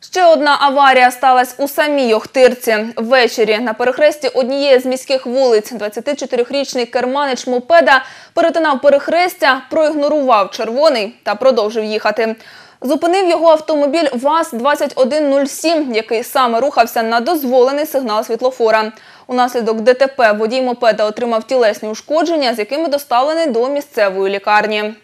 Ще одна аварія сталася у самій Охтирці. Ввечері на перехресті однієї з міських вулиць 24-річний керманич мопеда перетинав перехрестя, проігнорував червоний та продовжив їхати. Зупинив його автомобіль ВАЗ-2107, який саме рухався на дозволений сигнал світлофора. Унаслідок ДТП водій мопеда отримав тілесні ушкодження, з якими доставлений до місцевої лікарні.